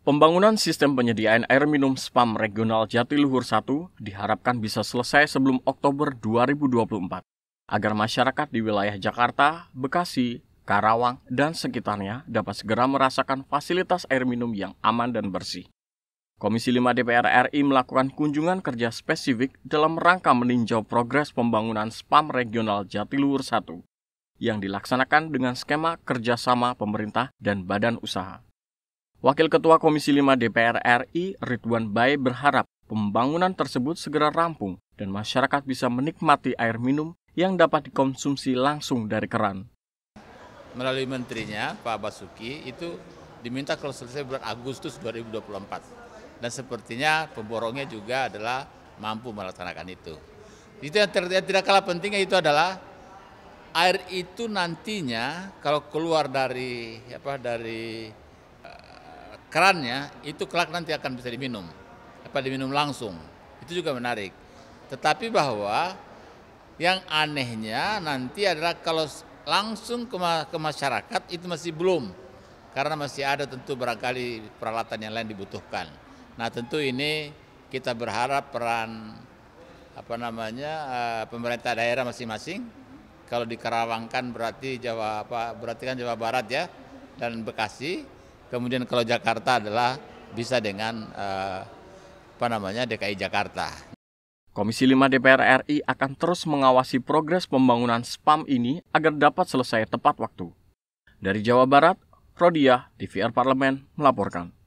Pembangunan sistem penyediaan air minum spam regional Jatiluhur 1 diharapkan bisa selesai sebelum Oktober 2024 agar masyarakat di wilayah Jakarta, Bekasi, Karawang, dan sekitarnya dapat segera merasakan fasilitas air minum yang aman dan bersih. Komisi 5 DPR RI melakukan kunjungan kerja spesifik dalam rangka meninjau progres pembangunan spam regional Jatiluhur 1 yang dilaksanakan dengan skema kerjasama pemerintah dan badan usaha. Wakil Ketua Komisi 5 DPR RI Ridwan Bae berharap pembangunan tersebut segera rampung dan masyarakat bisa menikmati air minum yang dapat dikonsumsi langsung dari keran. Melalui menterinya Pak Basuki itu diminta kalau selesai bulan Agustus 2024 dan sepertinya pemborongnya juga adalah mampu melaksanakan itu. Itu yang tidak kalah pentingnya itu adalah air itu nantinya kalau keluar dari apa dari kerannya itu kelak nanti akan bisa diminum apa diminum langsung itu juga menarik tetapi bahwa yang anehnya nanti adalah kalau langsung ke, ma ke masyarakat itu masih belum karena masih ada tentu barangkali peralatan yang lain dibutuhkan nah tentu ini kita berharap peran apa namanya eh, pemerintah daerah masing-masing kalau di Karawang kan berarti Jawa apa berarti kan Jawa Barat ya dan Bekasi Kemudian kalau Jakarta adalah bisa dengan eh, apa namanya DKI Jakarta. Komisi 5 DPR RI akan terus mengawasi progres pembangunan SPAM ini agar dapat selesai tepat waktu. Dari Jawa Barat, Rodia, TVR Parlemen melaporkan.